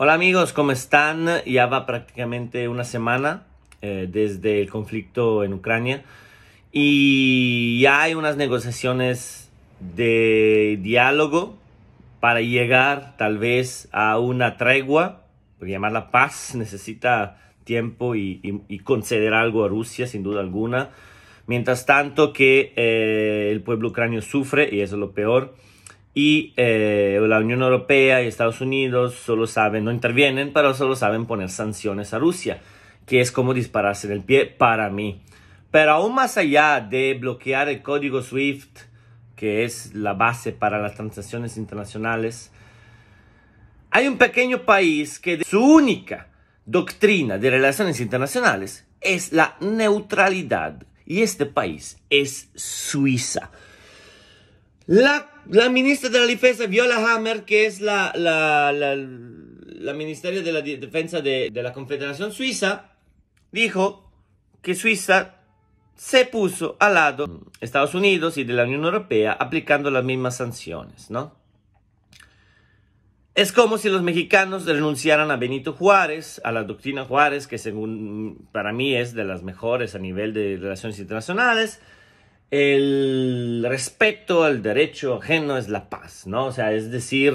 Hola amigos, ¿cómo están? Ya va prácticamente una semana eh, desde el conflicto en Ucrania y ya hay unas negociaciones de diálogo para llegar tal vez a una tregua, porque la paz necesita tiempo y, conceder algo a Rusia sin duda alguna. Mientras tanto que eh, el pueblo ucranio sufre, y eso es lo peor, y eh, la Unión Europea y Estados Unidos solo saben, no intervienen, pero solo saben poner sanciones a Rusia, que es como dispararse en el pie para mí. Pero aún más allá de bloquear el código SWIFT, que es la base para las transacciones internacionales, hay un pequeño país que su única doctrina de relaciones internacionales es la neutralidad. Y este país es Suiza. La la ministra de la Defensa, Viola Hammer, que es la, la, la, Ministerio de la Defensa de, de la Confederación Suiza, dijo que Suiza se puso al lado de Estados Unidos y de la Unión Europea aplicando las mismas sanciones, ¿no? Es como si los mexicanos renunciaran a Benito Juárez, a la doctrina Juárez, que según para mí es de las mejores a nivel de relaciones internacionales, el respeto al derecho ajeno es la paz, ¿no? O sea, es decir,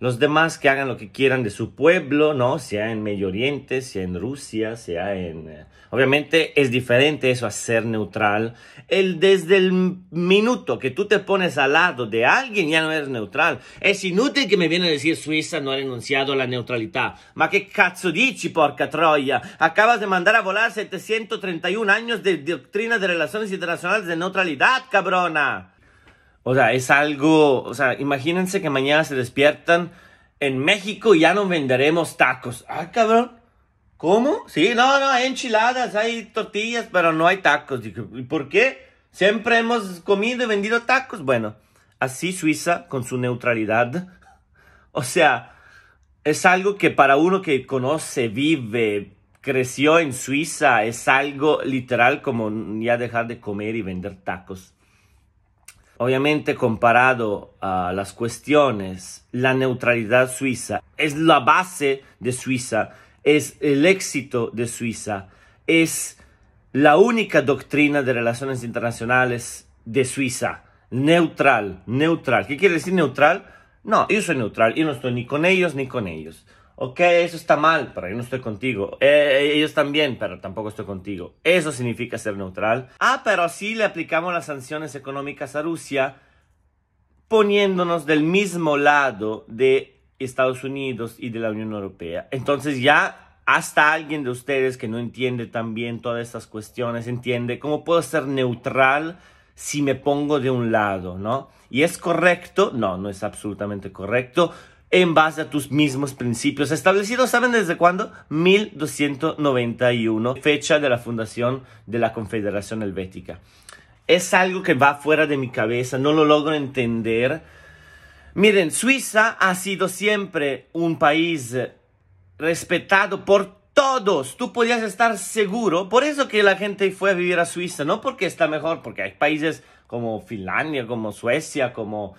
los demás que hagan lo que quieran de su pueblo, ¿no? Sea en Medio Oriente, sea en Rusia, sea en eh, Obviamente es diferente eso a ser neutral. El, desde el minuto que tú te pones al lado de alguien ya no eres neutral. Es inútil que me viene a decir Suiza no ha renunciado a la neutralidad. Ma qué cazzo dici, porca troya? Acabas de mandar a volar 731 años de doctrina de relaciones internacionales de neutralidad, cabrona. O sea, es algo, o sea, imagínense que mañana se despiertan en México y ya no venderemos tacos. Ah, cabrón. ¿Cómo? Sí, no, no, hay enchiladas, hay tortillas, pero no hay tacos. ¿y por qué? Siempre hemos comido y vendido tacos. Bueno, así Suiza con su neutralidad. O sea, es algo que para uno que conoce, vive, creció en Suiza, es algo literal como ya dejar de comer y vender tacos. Obviamente comparado a las cuestiones, la neutralidad suiza es la base de Suiza es el éxito de Suiza, es la única doctrina de relaciones internacionales de Suiza, neutral, neutral. ¿Qué quiere decir neutral? No, yo soy neutral, yo no estoy ni con ellos ni con ellos. Ok, eso está mal, pero yo no estoy contigo. Eh, eh, ellos también, pero tampoco estoy contigo. Eso significa ser neutral. Ah, pero sí le aplicamos las sanciones económicas a Rusia poniéndonos del mismo lado de Estados Unidos y de la Unión Europea. Entonces ya hasta alguien de ustedes que no entiende tan bien todas estas cuestiones entiende cómo puedo ser neutral si me pongo de un lado, ¿no? ¿Y es correcto? No, no es absolutamente correcto en base a tus mismos principios establecidos, ¿saben desde cuándo? 1291, fecha de la fundación de la Confederación Helvética. Es algo que va fuera de mi cabeza, no lo logro entender Miren, Suiza ha sido siempre un país respetado por todos. Tú podías estar seguro. Por eso que la gente fue a vivir a Suiza, no porque está mejor, porque hay países como Finlandia, como Suecia, como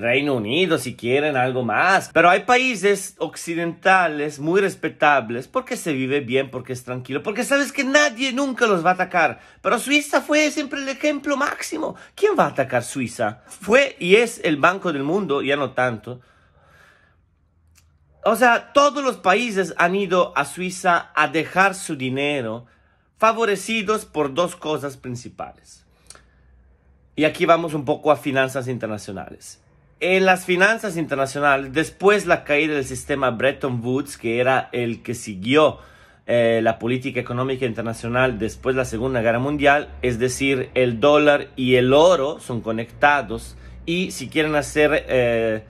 Reino Unido si quieren algo más. Pero hay países occidentales muy respetables porque se vive bien, porque es tranquilo, porque sabes que nadie nunca los va a atacar. Pero Suiza fue siempre el ejemplo máximo. ¿Quién va a atacar Suiza? Fue y es el Banco del Mundo, ya no tanto. O sea, todos los países han ido a Suiza a dejar su dinero favorecidos por dos cosas principales. Y aquí vamos un poco a finanzas internacionales en las finanzas internacionales, después la caída del sistema Bretton Woods, que era el que siguió eh, la política económica internacional después de la Segunda Guerra Mundial, es decir, el dólar y el oro son conectados y si quieren hacer eh,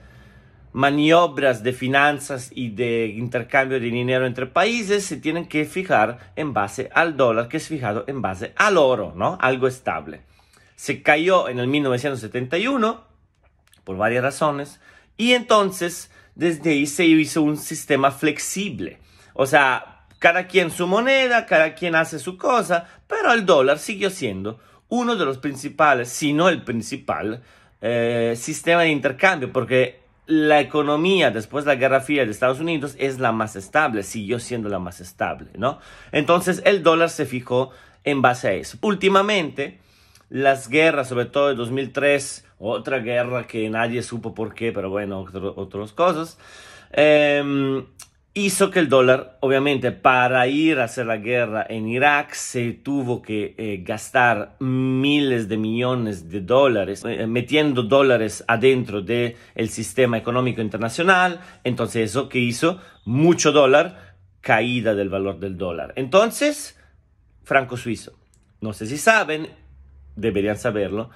maniobras de finanzas y de intercambio de dinero entre países, se tienen que fijar en base al dólar, que es fijado en base al oro, ¿no? Algo estable. Se cayó en el 1971 por varias razones. Y entonces, desde ahí se hizo un sistema flexible. O sea, cada quien su moneda, cada quien hace su cosa, pero el dólar siguió siendo uno de los principales, si no el principal, eh, sistema de intercambio, porque la economía después de la Guerra Fría de Estados Unidos es la más estable, siguió siendo la más estable, ¿no? Entonces el dólar se fijó en base a eso. Últimamente, las guerras, sobre todo en 2003, otra guerra que nadie supo por qué, pero bueno, otras cosas, em, hizo que el dólar, obviamente, para ir a hacer la guerra en Irak, se tuvo que eh, gastar miles de millones de dólares, eh, metiendo dólares adentro del de sistema económico internacional. Entonces, eso que hizo mucho dólar, caída del valor del dólar. Entonces, franco suizo. No sé si saben, deberían saberlo,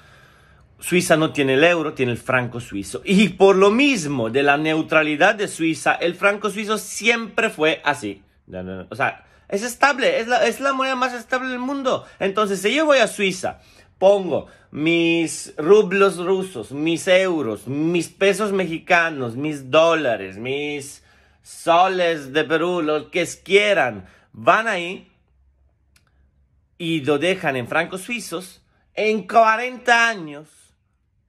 Suiza no tiene el euro, tiene el franco suizo. Y por lo mismo de la neutralidad de Suiza, el franco suizo siempre fue así. O sea, es estable, es la, moneda más estable del mundo. Entonces, si yo voy a Suiza, pongo mis rublos rusos, mis euros, mis pesos mexicanos, mis dólares, mis soles de Perú, lo que quieran, van ahí y lo dejan en francos suizos en 40 años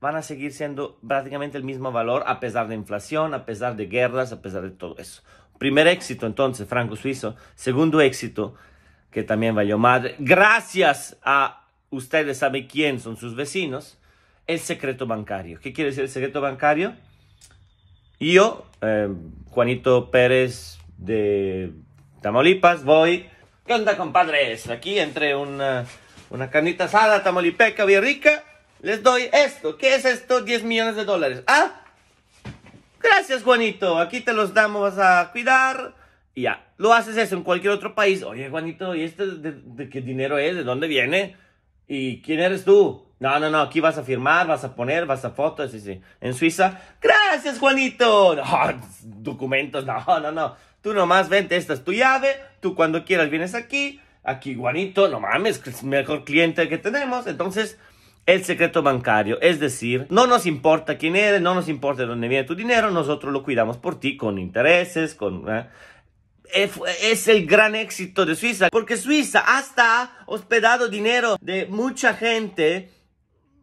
van a seguir siendo prácticamente el mismo valor a pesar de inflación, a pesar de guerras, a pesar de todo eso. Primer éxito entonces, franco suizo. Segundo éxito, que también valió madre, gracias a ustedes saben quién son sus vecinos, el secreto bancario. ¿Qué quiere decir el secreto bancario? Yo, em, Juanito Pérez de Tamaulipas, voy. ¿Qué onda, compadres? Aquí entre un una canita asada, tamalipeca, bien rica, les doy esto. ¿Qué es esto? 10 millones de dólares. Ah, gracias Juanito, aquí te los damos a cuidar. Y ya, lo haces eso en cualquier otro país. Oye Juanito, ¿y este de, qué dinero es? ¿De dónde viene? ¿Y quién eres tú? No, no, no, aquí vas a firmar, vas a poner, vas a fotos, sí, sí. En Suiza, gracias Juanito. No, documentos, no, no, no. Tú nomás vente, esta es tu llave, tú cuando quieras vienes aquí aquí Juanito, no mames, es el mejor cliente que tenemos. Entonces, el secreto bancario, es decir, no nos importa quién eres, no nos importa de dónde viene tu dinero, nosotros lo cuidamos por ti con intereses, con... ¿eh? Eh, es el gran éxito de Suiza, porque Suiza hasta ha hospedado dinero de mucha gente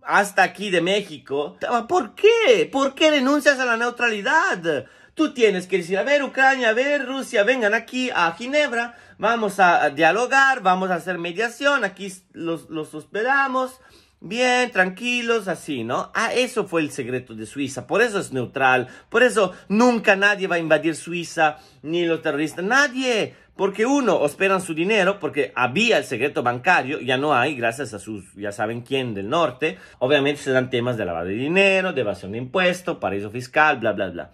hasta aquí de México. ¿Por qué? ¿Por qué renuncias a la neutralidad? Tú tienes que decir, a ver Ucrania, a ver Rusia, vengan aquí a Ginebra, vamos a dialogar, vamos a hacer mediación, aquí los, los hospedamos, bien, tranquilos, así, ¿no? Ah, eso fue el secreto de Suiza, por eso es neutral, por eso nunca nadie va a invadir Suiza, ni los terroristas, nadie, porque uno, esperan su dinero, porque había el secreto bancario, ya no hay, gracias a sus, ya saben quién del norte, obviamente se dan temas de lavado de dinero, de evasión de impuestos, paraíso fiscal, bla, bla, bla.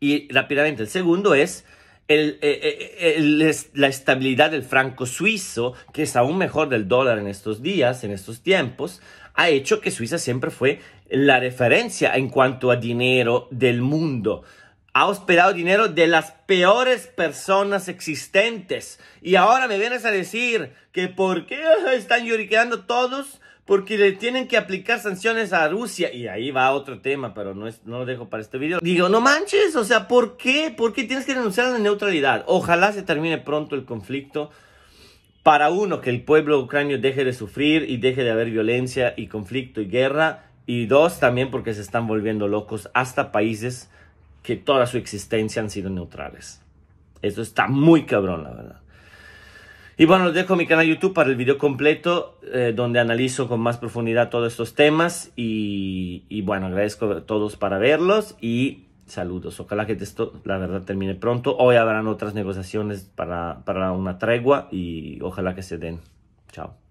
Y rápidamente, el segundo es el, eh, eh, eh, la estabilidad del franco suizo, que es aún mejor del dólar en estos días, en estos tiempos, ha hecho que Suiza siempre fue la referencia en cuanto a dinero del mundo. Ha hospedado dinero de las peores personas existentes. Y ahora me vienes a decir que por qué están lloriqueando todos porque le tienen que aplicar sanciones a Rusia. Y ahí va otro tema, pero no, es, lo dejo para este video. Digo, no manches, o sea, ¿por qué? ¿Por qué tienes que renunciar a la neutralidad? Ojalá se termine pronto el conflicto. Para uno, que el pueblo ucranio deje de sufrir y deje de haber violencia y conflicto y guerra. Y dos, también porque se están volviendo locos hasta países que toda su existencia han sido neutrales. Eso está muy cabrón, la verdad. Y bueno, los dejo mi canal YouTube para el video completo eh, donde analizo con más profundidad todos estos temas y, bueno, agradezco a todos para verlos y saludos. Ojalá que esto, la verdad, termine pronto. Hoy habrán otras negociaciones para, para una tregua y ojalá que se den. Chao.